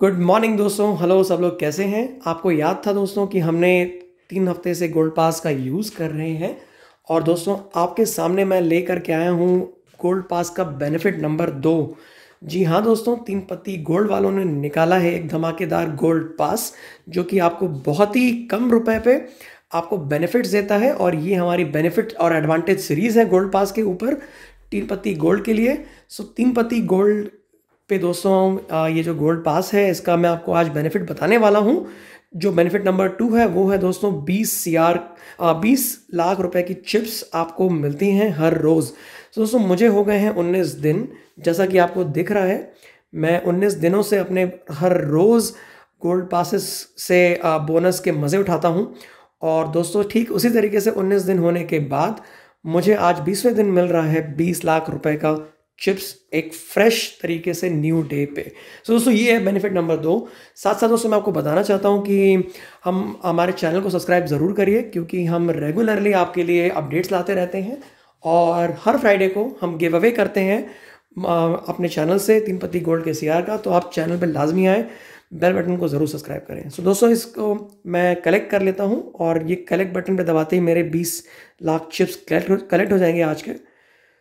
good morning दोस्तों hello सब लोग कैसे हैं आपको याद था दोस्तों कि हमने तीन हफ्ते से गोल्ड पास का यूज़ कर रहे हैं और दोस्तों आपके सामने मैं ले के आया हूँ गोल्ड पास का बेनिफिट नंबर दो जी हाँ दोस्तों तीन पत्ती गोल्ड वालों ने निकाला है एक धमाकेदार गोल्ड पास जो कि आपको बहुत ही कम रुपए पे आपको बेनिफिट्स देता है और ये हमारी बेनिफिट और एडवांटेज सीरीज़ है गोल्ड पास के ऊपर तीन पत्ती गोल्ड के लिए सो तीन पत्ती गोल्ड पे दोस्तों ये जो गोल्ड पास है इसका मैं आपको आज बेनिफिट बताने वाला हूँ जो बेनिफिट नंबर टू है वो है दोस्तों बीस सी आर बीस लाख रुपए की चिप्स आपको मिलती हैं हर रोज़ तो दोस्तों मुझे हो गए हैं उन्नीस दिन जैसा कि आपको दिख रहा है मैं उन्नीस दिनों से अपने हर रोज़ गोल्ड पासिस से बोनस के मज़े उठाता हूँ और दोस्तों ठीक उसी तरीके से उन्नीस दिन होने के बाद मुझे आज बीसवें दिन मिल रहा है बीस लाख रुपए का चिप्स एक फ्रेश तरीके से न्यू डे पे सो so, दोस्तों ये है बेनिफिट नंबर दो साथ साथ दोस्तों मैं आपको बताना चाहता हूँ कि हम हमारे चैनल को सब्सक्राइब ज़रूर करिए क्योंकि हम रेगुलरली आपके लिए अपडेट्स लाते रहते हैं और हर फ्राइडे को हम गिव अवे करते हैं अपने चैनल से तीन पत्ती गोल्ड के सीआर का तो आप चैनल पर लाजमी आएँ बेल बटन को ज़रूर सब्सक्राइब करें सो so, दोस्तों इसको मैं कलेक्ट कर लेता हूँ और ये कलेक्ट बटन पर दबाते ही मेरे बीस लाख चिप्स कलेक्ट कलेक्ट हो जाएंगे आज के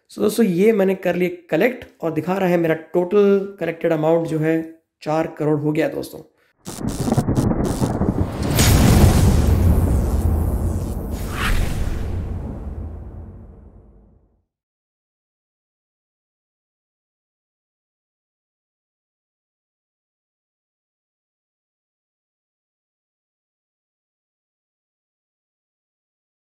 सो दोस्तों ये मैंने कर लिए कलेक्ट और दिखा रहा है मेरा टोटल कलेक्टेड अमाउंट जो है चार करोड़ हो गया दोस्तों